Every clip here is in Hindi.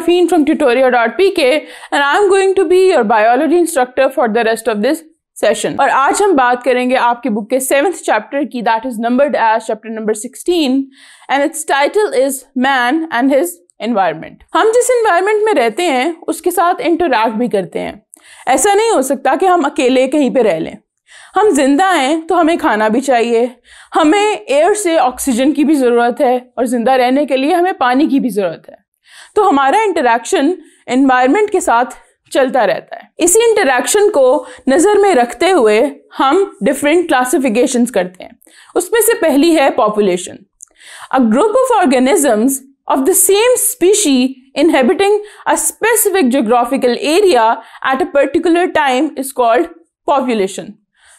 Arfeen from tutorial.pk and I'm going to be your biology instructor for the rest of this session. और आज हम बात करेंगे आपकी बुक के सेवेंथ चैप्टर की that is numbered as chapter number 16 and its title is man and his environment हम जिस एनवायरमेंट में रहते हैं उसके साथ इंटरेक्ट भी करते हैं ऐसा नहीं हो सकता कि हम अकेले कहीं पे रह लें हम जिंदा हैं तो हमें खाना भी चाहिए हमें एयर से ऑक्सीजन की भी ज़रूरत है और ज़िंदा रहने के लिए हमें पानी की भी ज़रूरत है तो हमारा इंटरेक्शन एनवायरनमेंट के साथ चलता रहता है इसी इंटरेक्शन को नज़र में रखते हुए हम डिफरेंट क्लासिफिकेशन करते हैं उसमें से पहली है population a group of organisms of the same species inhabiting a specific geographical area at a particular time is called population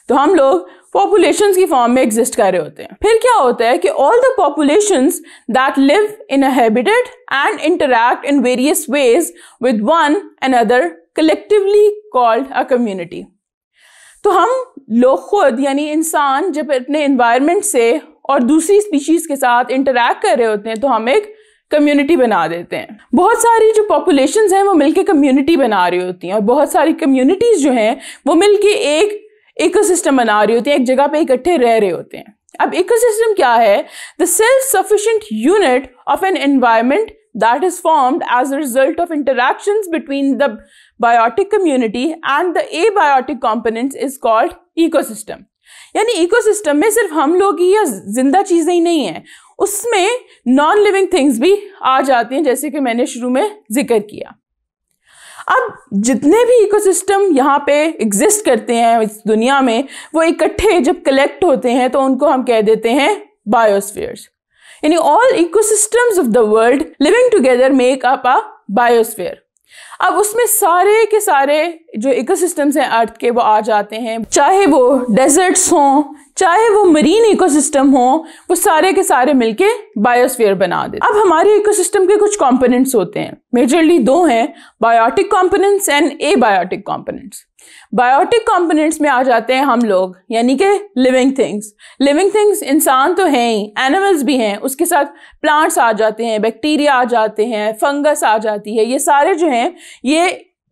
तो हम लोग पॉपुलेशन की फॉर्म में एग्जिस्ट कर रहे होते हैं फिर क्या होता है कि all the population that live in habitat and interact in various ways with one and other collectively called a community तो हम लोग खुद यानी इंसान जब अपने इन्वायरमेंट से और दूसरी स्पीशीज़ के साथ इंटरेक्ट कर रहे होते हैं तो हम एक कम्युनिटी बना देते हैं बहुत सारी जो पॉपुलेशन हैं वो मिलके कम्युनिटी बना रही होती हैं और बहुत सारी कम्युनिटीज़ जो हैं वो मिलके एक इकोसिस्टम बना रही होती है एक जगह पे इकट्ठे रह रहे होते हैं अब इकोसिस्टम क्या है the self sufficient unit of an environment is formed as a result of of between the biotic community and the abiotic component is called ecosystem. यानी इकोसिस्टम में सिर्फ हम लोग ही या जिंदा चीज़ें ही नहीं हैं उसमें नॉन लिविंग थिंग्स भी आ जाती हैं जैसे कि मैंने शुरू में जिक्र किया अब जितने भी इकोसिस्टम यहाँ पे एग्जिस्ट करते हैं इस दुनिया में वो इकट्ठे जब कलेक्ट होते हैं तो उनको हम कह देते हैं बायोस्फीयर्स यानी all ecosystems of the world living together make up a biosphere अब उसमें सारे के सारे जो इकोसिस्टम्स हैं अर्थ के वो आ जाते हैं चाहे वो डेजर्ट्स हों चाहे वो मरीन इकोसिस्टम हो वो सारे के सारे मिलके बायोस्फीयर बना दे अब हमारे इकोसिस्टम के कुछ कंपोनेंट्स होते हैं मेजरली दो हैं biotic components and abiotic components biotic components में आ जाते हैं हम लोग यानी कि लिविंग थिंग्स लिविंग थिंग्स इंसान तो हैं ही एनिमल्स भी हैं उसके साथ प्लांट्स आ जाते हैं बैक्टीरिया आ जाते हैं फंगस आ जाती है ये सारे जो हैं ये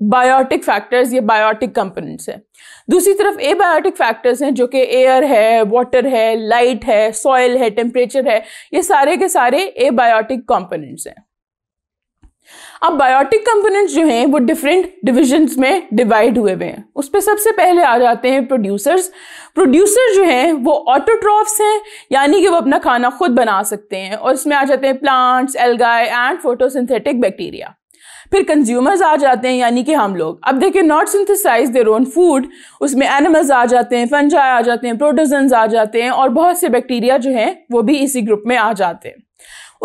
बायोटिक फैक्टर्स ये बायोटिक कंपोनेंट्स हैं दूसरी तरफ ए बायोटिक फैक्टर्स हैं जो कि एयर है वाटर है लाइट है सॉइल है टेम्परेचर है ये सारे के सारे ए बायोटिक कॉम्पोनेंट्स हैं अब बायोटिक कंपोनेंट्स जो हैं वो डिफरेंट डिविजन्स में डिवाइड हुए हुए हैं उस पर सबसे पहले आ जाते हैं प्रोड्यूसर्स प्रोड्यूसर जो हैं वो ऑटोट्रॉफ्स हैं यानी कि वो अपना खाना खुद बना सकते हैं और इसमें आ जाते हैं plants algae and photosynthetic bacteria फिर कंज्यूमर्स आ जाते हैं यानी कि हम लोग अब देखिए not synthesise their own food उसमें एनिमल्स आ जाते हैं फंजाई आ जाते हैं प्रोटोजन आ जाते हैं और बहुत से बैक्टीरिया जो हैं वो भी इसी ग्रुप में आ जाते हैं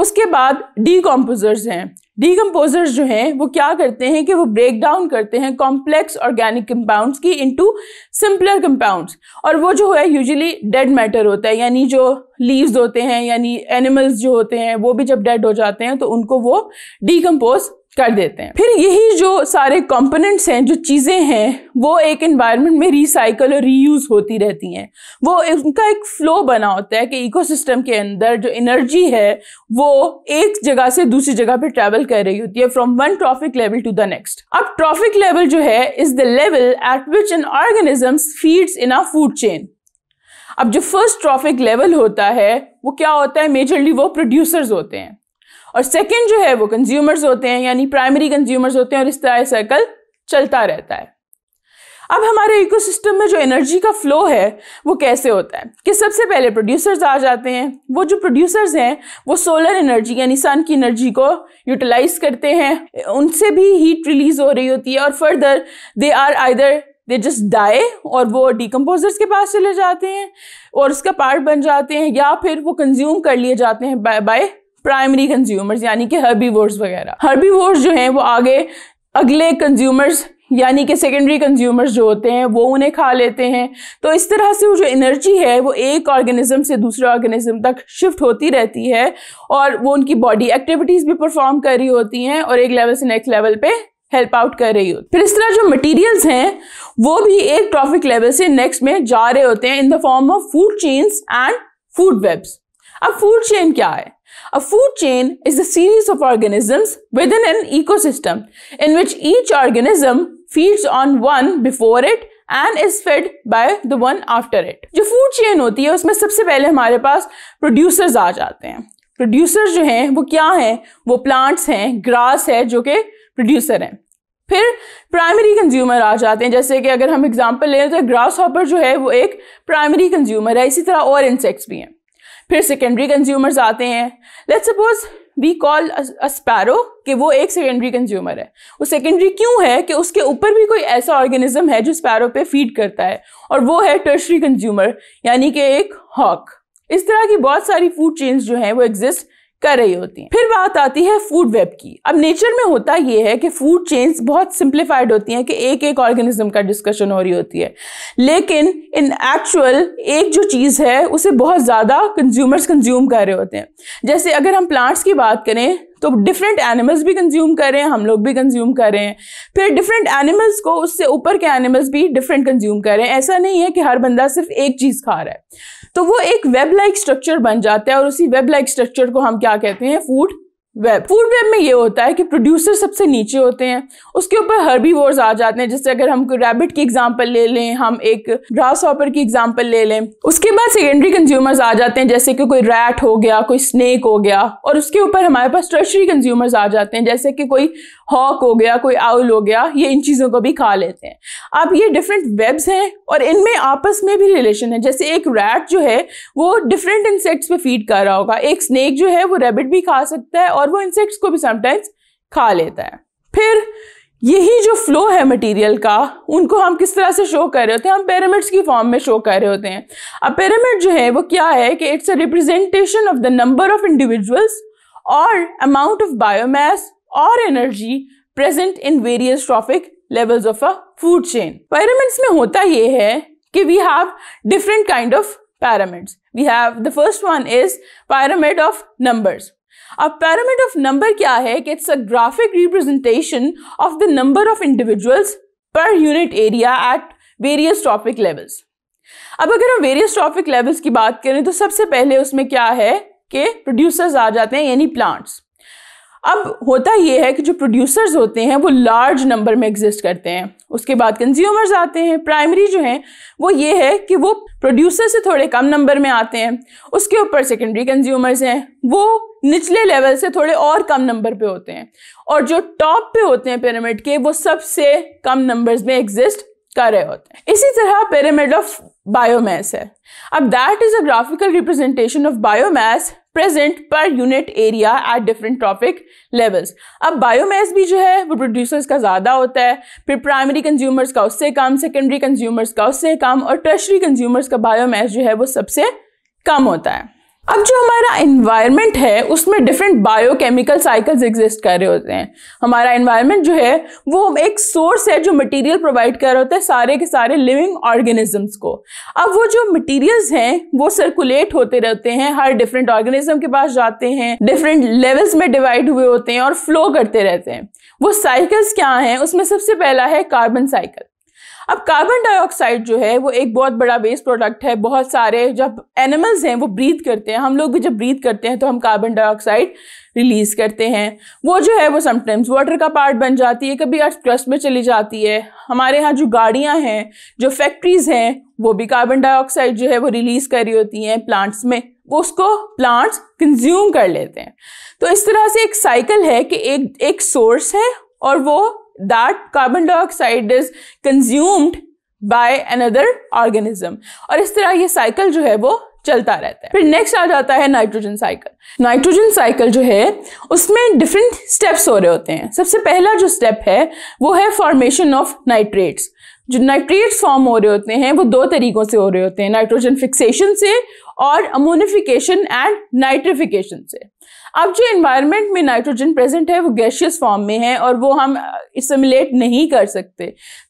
उसके बाद डीकम्पोजर्स हैं डीकम्पोजर्स जो हैं वो क्या करते हैं कि वो ब्रेक डाउन करते हैं कॉम्प्लेक्स ऑर्गेनिक कंपाउंड्स की इनटू सिंपलर कंपाउंड्स और वो जो है यूजुअली डेड मैटर होता है यानी जो लीव्स होते हैं यानी एनिमल्स जो होते हैं वो भी जब डेड हो जाते हैं तो उनको वो डीकम्पोज कर देते हैं फिर यही जो सारे कंपोनेंट्स हैं जो चीज़ें हैं वो एक इन्वायरमेंट में रिसाइकल और रीयूज़ होती रहती हैं वो उनका एक फ्लो बना होता है कि इकोसिस्टम के अंदर जो एनर्जी है वो एक जगह से दूसरी जगह पे ट्रैवल कर रही होती है from one trophic level to the next अब ट्रॉफिक लेवल जो है is the level at which an organism feeds in a food chain अब जो फर्स्ट ट्रॉफिक लेवल होता है वो क्या होता है मेजरली वो प्रोड्यूसर्स होते हैं और सेकेंड जो है वो कंज्यूमर्स होते हैं यानी प्राइमरी कंज्यूमर्स होते हैं और इस तरह सर्कल चलता रहता है अब हमारे इकोसिस्टम में जो एनर्जी का फ्लो है वो कैसे होता है कि सबसे पहले प्रोड्यूसर्स आ जाते हैं वो जो प्रोड्यूसर्स हैं वो सोलर एनर्जी यानी सन की एनर्जी को यूटिलाइज करते हैं उनसे भी हीट रिलीज हो रही होती है और further they are either they just die और वो डिकम्पोजर्स के पास चले जाते हैं और उसका पार्ट बन जाते हैं या फिर वो कंज्यूम कर लिए जाते हैं बाय बाय प्राइमरी कंज्यूमर्स यानी कि हर्बीवोर्स वगैरह हर्बीवोर्स जो हैं वो आगे अगले कंज्यूमर्स यानी कि सेकेंडरी कंज्यूमर्स जो होते हैं वो उन्हें खा लेते हैं तो इस तरह से वो जो एनर्जी है वो एक ऑर्गेनिज्म से दूसरे ऑर्गेनिज्म तक शिफ्ट होती रहती है और वो उनकी बॉडी एक्टिविटीज़ भी परफॉर्म कर रही होती हैं और एक लेवल से नेक्स्ट लेवल पे हेल्प आउट कर रही होती फिर इस तरह जो मटेरियल्स हैं वो भी एक ट्रॉफिक लेवल से नेक्स्ट में जा रहे होते हैं in the form of food chains and food webs अब फूड चेन क्या है A food chain is a series of organisms within an ecosystem in which each organism feeds on one before it and is fed by the one after it. जो food chain होती है उसमें सबसे पहले हमारे पास producers आ जाते हैं Producers जो हैं वो क्या हैं वो plants हैं grass है जो कि producer हैं फिर प्राइमरी कंज्यूमर आ जाते हैं जैसे कि अगर हम एग्जांपल लें तो ग्रास हॉपर जो है वो एक प्राइमरी कंज्यूमर है इसी तरह और इंसेक्ट्स भी हैं फिर सेकेंडरी कंज्यूमर्स आते हैं let suppose we call a sparrow कि वो एक सेकेंडरी कंज्यूमर है वो सेकेंडरी क्यों है कि उसके ऊपर भी कोई ऐसा ऑर्गेनिज्म है जो स्पैरो पे फीड करता है और वो है टर्शरी कंज्यूमर यानी कि एक हॉक इस तरह की बहुत सारी फूड चेन्स जो हैं वो एग्जिस्ट कर रही होती हैं फिर बात आती है फूड वेब की अब नेचर में होता यह है कि फूड चेन्स बहुत सिंप्लीफाइड होती हैं कि एक एक ऑर्गेनिज्म का डिस्कशन हो रही होती है लेकिन इन एक्चुअल एक जो चीज़ है उसे बहुत ज़्यादा कंज्यूमर्स कंज्यूम कर रहे होते हैं जैसे अगर हम प्लांट्स की बात करें तो डिफरेंट एनिमल्स भी कंज्यूम कर रहे हैं हम लोग भी कंज्यूम कर रहे हैं फिर डिफरेंट एनिमल्स को उससे ऊपर के एनिमल्स भी डिफरेंट कंज्यूम कर रहे हैं ऐसा नहीं है कि हर बंदा सिर्फ एक चीज़ खा रहा है तो वो एक वेब लाइक स्ट्रक्चर बन जाता है और उसी वेब लाइक स्ट्रक्चर को हम क्या कहते हैं फूड वेब फूड वेब में ये होता है कि प्रोड्यूसर सबसे नीचे होते हैं उसके ऊपर हर्बी वोर्स आ जाते हैं जैसे अगर हम कोई रैबिट की एग्जांपल ले लें हम एक ग्रास हॉपर की एग्जांपल ले लें उसके बाद सेकेंडरी कंज्यूमर्स आ जाते हैं जैसे कि कोई रैट हो गया कोई स्नेक हो गया और उसके ऊपर हमारे पास टर्शरी कंज्यूमर्स आ जाते हैं जैसे कि कोई हॉक हो गया कोई आउल हो गया ये इन चीज़ों को भी खा लेते हैं अब ये डिफरेंट वेब्स हैं और इनमें आपस में भी रिलेशन है जैसे एक रैट जो है वो डिफरेंट इंसेक्ट्स पे फीड कर रहा होगा एक स्नेक जो है वो रैबिट भी खा सकता है और और वो इंसेक्ट्स को भी समटाइम्स खा लेता है फिर यही जो फ्लो है मटेरियल का उनको हम किस तरह से शो कर रहे होते हैं हम पिरामिड्स की फॉर्म में शो कर रहे होते हैं अब पिरामिड जो है वो क्या है कि it's a representation of the number of individuals और अमाउंट ऑफ बायोमास और energy present in various trophic levels of a food chain pyramids में होता ये है कि we have different kind of pyramids we have the first one is pyramid of numbers अब पैरामिड ऑफ नंबर क्या है कि it's a graphic representation of the number of individuals per unit area at various topic levels अब अगर हम वेरियस टॉपिक लेवल्स की बात करें तो सबसे पहले उसमें क्या है कि प्रोड्यूसर्स आ जाते हैं यानी प्लांट्स अब होता ये है कि जो प्रोड्यूसर्स होते हैं वो लार्ज नंबर में एग्जिस्ट करते हैं उसके बाद कंज्यूमर्स आते हैं प्राइमरी जो हैं वो ये है कि वो प्रोड्यूसर से थोड़े कम नंबर में आते हैं उसके ऊपर सेकेंडरी कंज्यूमर्स हैं वो निचले लेवल से थोड़े और कम नंबर पे होते हैं और जो टॉप पे होते हैं पिरामिड के वो सबसे कम नंबर्स में एग्जिस्ट कर रहे होते हैं इसी तरह पिरामिड ऑफ बायोमैस है अब that is a graphical representation of biomass present per unit area at different trophic levels अब बायोमास भी जो है वो प्रोड्यूसर्स का ज़्यादा होता है फिर प्राइमरी कंज्यूमर्स का उससे कम सेकेंडरी कंज्यूमर्स का उससे कम और टर्शरी कंज्यूमर्स का बायोमास जो है वो सबसे कम होता है अब जो हमारा इन्वायरमेंट है उसमें डिफरेंट बायोकेमिकल साइकिल्स एग्जिस्ट कर रहे होते हैं हमारा इन्वायरमेंट जो है वो एक सोर्स है जो मटेरियल प्रोवाइड कर रहे होते हैं सारे के सारे लिविंग ऑर्गेनिजम्स को अब वो जो मटेरियल्स हैं वो सर्कुलेट होते रहते हैं हर डिफरेंट ऑर्गेनिज्म के पास जाते हैं डिफरेंट लेवल्स में डिवाइड हुए होते हैं और फ्लो करते रहते हैं वो साइकिल्स क्या हैं उसमें सबसे पहला है कार्बन साइकिल अब कार्बन डाइऑक्साइड जो है वो एक बहुत बड़ा वेस्ट प्रोडक्ट है बहुत सारे जब एनिमल्स हैं वो ब्रीथ करते हैं हम लोग भी जब ब्रीथ करते हैं तो हम कार्बन डाइऑक्साइड रिलीज़ करते हैं वो जो है वो समटाइम्स वाटर का पार्ट बन जाती है कभी अर्थ क्रस्ट में चली जाती है हमारे यहाँ जो गाड़ियाँ हैं जो फैक्ट्रीज़ हैं वो भी कार्बन डाइऑक्साइड जो है वो रिलीज़ कर रही होती हैं प्लांट्स में वो उसको प्लांट्स कंज्यूम कर लेते हैं तो इस तरह से एक साइकिल है कि एक एक सोर्स है और वो that carbon dioxide is consumed by another organism और इस तरह ये साइकिल जो है वो चलता रहता है फिर नेक्स्ट आ जाता है नाइट्रोजन साइकिल नाइट्रोजन साइकिल जो है उसमें डिफरेंट स्टेप्स हो रहे होते हैं सबसे पहला जो स्टेप है वो है फॉर्मेशन ऑफ नाइट्रेट्स जो नाइट्रेट्स फॉर्म हो रहे होते हैं वो दो तरीकों से हो रहे होते हैं नाइट्रोजन फिक्सेशन से और अमोनिफिकेशन एंड नाइट्रिफिकेशन से अब जो इन्वायरमेंट में नाइट्रोजन प्रेजेंट है वो गैशियस फॉर्म में है और वो हम इसमिलेट uh, नहीं कर सकते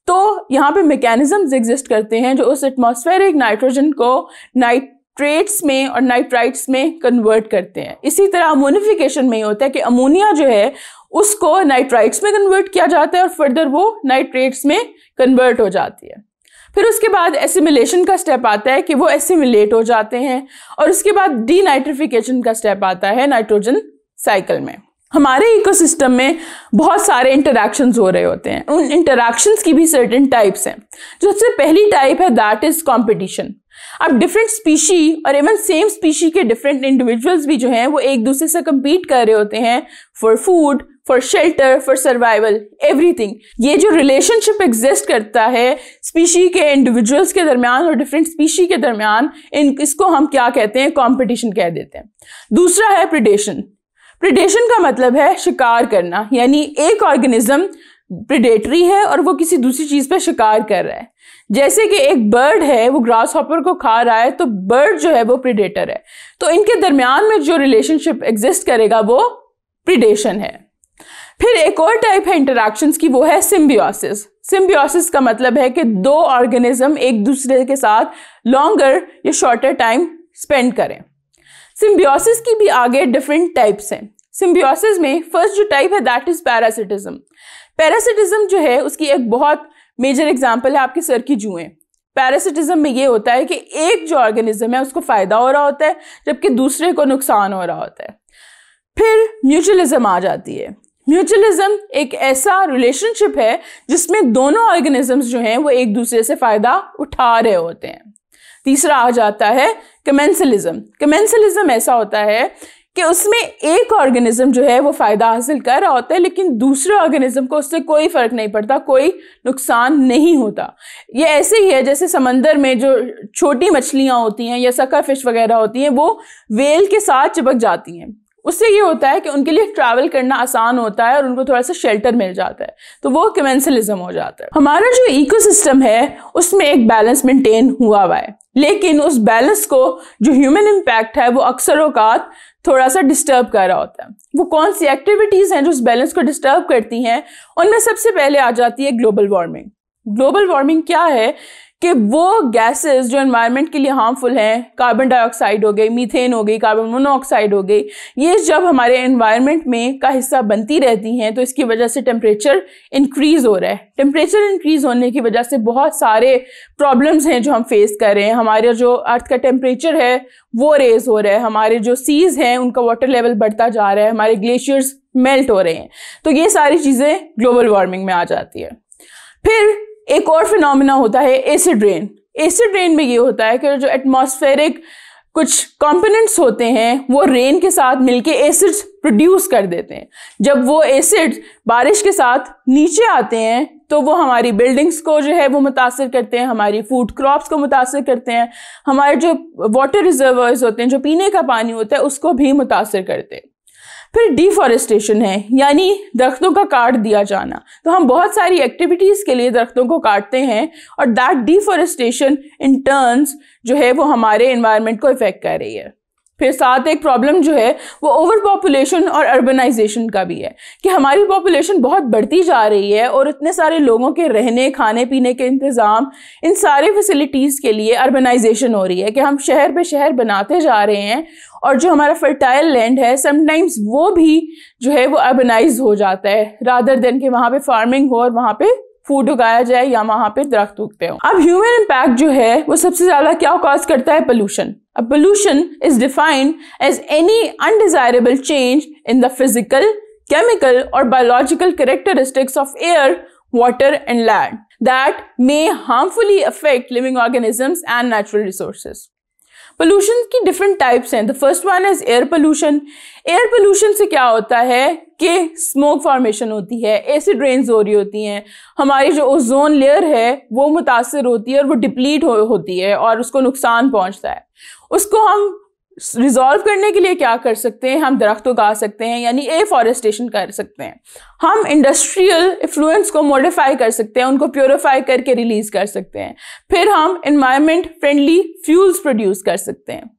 तो यहाँ पे मैकेनिज्म्स एग्जिस्ट करते हैं जो उस एटमॉस्फेरिक नाइट्रोजन को नाइट ट्रेट्स में और नाइट्राइट्स में कन्वर्ट करते हैं इसी तरह अमोनिफिकेशन में ही होता है कि अमोनिया जो है उसको नाइट्राइट्स में कन्वर्ट किया जाता है और फर्दर वो नाइट्रेट्स में कन्वर्ट हो जाती है फिर उसके बाद एसिमिलेशन का स्टेप आता है कि वो एसिमिलेट हो जाते हैं और उसके बाद डीनाइट्रिफिकेशन का स्टेप आता है नाइट्रोजन साइकिल में हमारे इकोसिस्टम में बहुत सारे इंटरेक्शंस हो रहे होते हैं उन इंटरेक्शंस की भी सर्टेन टाइप्स हैं जो सबसे पहली टाइप है दैट इज़ कंपटीशन अब डिफरेंट स्पीशी और इवन सेम स्पीशी के डिफरेंट इंडिविजुअल्स भी जो हैं वो एक दूसरे से कम्पीट कर रहे होते हैं for food for shelter for survival everything ये जो रिलेशनशिप एग्जिस्ट करता है स्पीशी के इंडिविजुअल्स के दरमियान और डिफरेंट स्पीशी के दरमियान इन इसको हम क्या कहते हैं कॉम्पिटिशन कह देते हैं दूसरा है प्रिडेशन प्रिडेशन का मतलब है शिकार करना यानी एक ऑर्गेनिज्म प्रिडेटरी है और वो किसी दूसरी चीज़ पे शिकार कर रहा है जैसे कि एक बर्ड है वो ग्रास हॉपर को खा रहा है तो बर्ड जो है वो प्रिडेटर है तो इनके दरमियान में जो रिलेशनशिप एग्जिस्ट करेगा वो प्रिडेशन है फिर एक और टाइप है इंटरेक्शन की वो है सिम्बियोसिस सिम्बियोसिस का मतलब है कि दो ऑर्गेनिज्म एक दूसरे के साथ लॉन्गर या शॉर्टर टाइम स्पेंड करें सिम्बियोसिस की भी आगे डिफरेंट टाइप्स हैं सिम्बियोसिस में फर्स्ट जो टाइप है दैट इज पैरासिटिज्म पैरासिटिज्म जो है उसकी एक बहुत मेजर एग्जाम्पल है आपके सर की जुएँ पैरासिटिज्म में ये होता है कि एक जो ऑर्गेनिज्म है उसको फ़ायदा हो रहा होता है जबकि दूसरे को नुकसान हो रहा होता है फिर म्यूचुअलिज्म आ जाती है म्यूचुअलिज्म एक ऐसा रिलेशनशिप है जिसमें दोनों ऑर्गेनिजम्स जो हैं वो एक दूसरे से फ़ायदा उठा रहे होते हैं तीसरा आ जाता है कमेंसलिज्म कमेंसलिज्म ऐसा होता है कि उसमें एक ऑर्गेनिज्म जो है वो फ़ायदा हासिल कर रहा होता है लेकिन दूसरे ऑर्गेनिज्म को उससे कोई फ़र्क नहीं पड़ता कोई नुकसान नहीं होता ये ऐसे ही है जैसे समंदर में जो छोटी मछलियाँ होती हैं या सका फिश वगैरह होती हैं वो वेल के साथ चिपक जाती हैं उससे ये होता है कि उनके लिए ट्रैवल करना आसान होता है और उनको थोड़ा सा शेल्टर मिल जाता है तो वो कमेंसलिज्म हो जाता है हमारा जो इकोसिस्टम है उसमें एक बैलेंस मेंटेन हुआ हुआ है लेकिन उस बैलेंस को जो ह्यूमन इम्पैक्ट है वो अक्सर अवकात थोड़ा सा डिस्टर्ब कर रहा होता है वो कौन सी एक्टिविटीज़ हैं जो उस बैलेंस को डिस्टर्ब करती हैं उनमें सबसे पहले आ जाती है ग्लोबल वार्मिंग ग्लोबल वार्मिंग क्या है कि वो गैसेस जो एनवायरनमेंट के लिए हार्मफुल हैं कार्बन डाइऑक्साइड हो गई मीथेन हो गई कार्बन मोनोऑक्साइड हो गई ये जब हमारे एनवायरनमेंट में का हिस्सा बनती रहती हैं तो इसकी वजह से टेम्परेचर इंक्रीज़ हो रहा है टेम्परेचर इंक्रीज़ होने की वजह से बहुत सारे प्रॉब्लम्स हैं जो हम फेस कर रहे हैं हमारे जो अर्थ का टेम्परेचर है वो रेज़ हो रहा है हमारे जो सीज़ हैं उनका वाटर लेवल बढ़ता जा रहा है हमारे ग्लेशियर्स मेल्ट हो रहे हैं तो ये सारी चीज़ें ग्लोबल वार्मिंग में आ जाती है फिर एक और फिनोमिना होता है एसिड रेन एसिड रेन में ये होता है कि जो एटमॉस्फेरिक कुछ कंपोनेंट्स होते हैं वो रेन के साथ मिलके एसिड्स प्रोड्यूस कर देते हैं जब वो एसिड्स बारिश के साथ नीचे आते हैं तो वो हमारी बिल्डिंग्स को जो है वो मुतासर करते हैं हमारी फूड क्रॉप्स को मुतासर करते हैं हमारे जो वाटर रिजर्वर्स होते हैं जो पीने का पानी होता है उसको भी मुतासर करते हैं फिर डिफॉरेस्टेशन है यानी दरख्तों का काट दिया जाना तो हम बहुत सारी एक्टिविटीज़ के लिए दरख्तों को काटते हैं और दैट डिफॉरेस्टेशन इन टर्न्स जो है वो हमारे इन्वायरमेंट को इफ़ेक्ट कर रही है फिर साथ एक प्रॉब्लम जो है वो ओवर पॉपुलेशन और अर्बनाइजेशन का भी है कि हमारी पॉपुलेशन बहुत बढ़ती जा रही है और इतने सारे लोगों के रहने खाने पीने के इंतज़ाम इन सारे फैसिलिटीज़ के लिए अर्बनाइजेशन हो रही है कि हम शहर पे शहर बनाते जा रहे हैं और जो हमारा फर्टाइल लैंड है समटाइम्स वो भी जो है वो अर्बनाइज हो जाता है रादर देन कि वहाँ पे फार्मिंग हो और वहाँ पे फूड उगाया जाए या वहां पे दरख्त उगते हो अब ह्यूमन इम्पैक्ट जो है वो सबसे ज्यादा क्या कॉज करता है पोल्यूशन अब pollution is defined as any undesirable change in the physical chemical और biological characteristics of air water and land that may harmfully affect living organisms and natural resources pollution की डिफरेंट टाइप्स हैं the first one is air pollution air pollution से क्या होता है कि स्मोक फॉर्मेशन होती है एसिड रेन हो रही होती हैं हमारी जो ओजोन लेयर है वो मुतासर होती है और वो डिप्लीट हो, होती है और उसको नुकसान पहुंचता है उसको हम रिजॉल्व करने के लिए क्या कर सकते हैं हम दरख्त उगा सकते हैं यानी एफॉरेस्टेशन कर सकते हैं हम इंडस्ट्रियल इफ्लुएंस को मॉडिफाई कर सकते हैं उनको प्योरीफाई करके रिलीज कर सकते हैं फिर हम इन्वायरमेंट फ्रेंडली फ्यूल्स प्रोड्यूस कर सकते हैं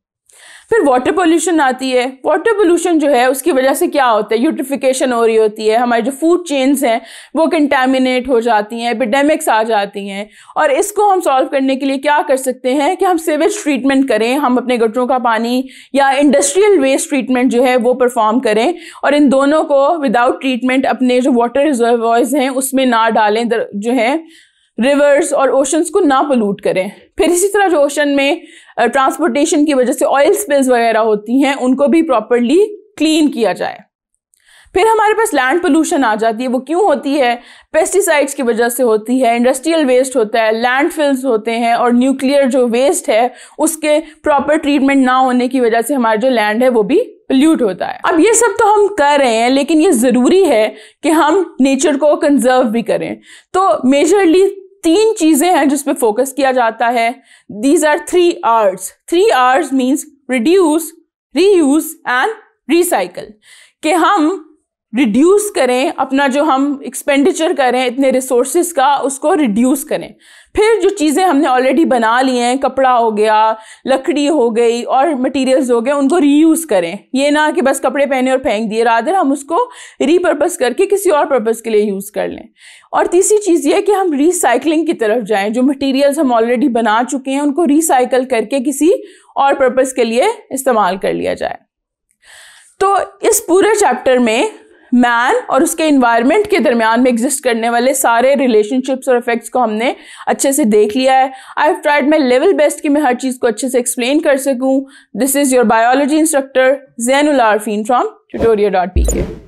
फिर वाटर पोल्यूशन आती है वाटर पोल्यूशन जो है उसकी वजह से क्या होता है यूट्रिफिकेशन हो रही होती है हमारी जो फूड चेन्स हैं वो कंटेमिनेट हो जाती हैं एपिडेमिक्स आ जाती हैं और इसको हम सॉल्व करने के लिए क्या कर सकते हैं कि हम सीवेज ट्रीटमेंट करें हम अपने गटरों का पानी या इंडस्ट्रियल वेस्ट ट्रीटमेंट जो है वो परफॉर्म करें और इन दोनों को विदाउट ट्रीटमेंट अपने जो वाटर रिजर्वॉयज हैं उसमें ना डालें जो है रिवर्स और ओशंस को ना पोलूट करें फिर इसी तरह जो ओशन में ट्रांसपोर्टेशन की वजह से ऑयल स्पिल्स वगैरह होती हैं उनको भी प्रॉपरली क्लीन किया जाए फिर हमारे पास लैंड पोल्यूशन आ जाती है वो क्यों होती है पेस्टिसाइड्स की वजह से होती है इंडस्ट्रियल वेस्ट होता है लैंड फिल्स होते हैं और न्यूक्लियर जो वेस्ट है उसके प्रॉपर ट्रीटमेंट ना होने की वजह से हमारा जो लैंड है वो भी पोल्यूट होता है अब ये सब तो हम कर रहे हैं लेकिन ये ज़रूरी है कि हम नेचर को कंजर्व भी करें तो मेजरली तीन चीजें हैं जिस पे फोकस किया जाता है these are three R's three R's means reduce reuse and recycle कि हम रिड्यूस करें अपना जो हम एक्सपेंडिचर करें इतने रिसोर्सेज का उसको रिड्यूस करें फिर जो चीज़ें हमने ऑलरेडी बना ली हैं कपड़ा हो गया लकड़ी हो गई और मटेरियल्स हो गए उनको रीयूज़ करें ये ना कि बस कपड़े पहने और फेंक दिए रादर हम उसको रीपर्पज़ करके किसी और पर्पज़ के लिए यूज़ कर लें और तीसरी चीज़ ये कि हम रिसाइकलिंग की तरफ जाएं जो मटेरियल्स हम ऑलरेडी बना चुके हैं उनको रिसाइकल करके किसी और पर्पज़ के लिए इस्तेमाल कर लिया जाए तो इस पूरे चैप्टर में मैन और उसके इन्वायरमेंट के दरमियान में एग्जिस्ट करने वाले सारे रिलेशनशिप्स और इफेक्ट्स को हमने अच्छे से देख लिया है I have tried my level best कि मैं हर चीज़ को अच्छे से एक्सप्लेन कर सकूँ this is your biology instructor Zain उलारफीन फ्रॉम ट्यूटोरिया डॉट पी के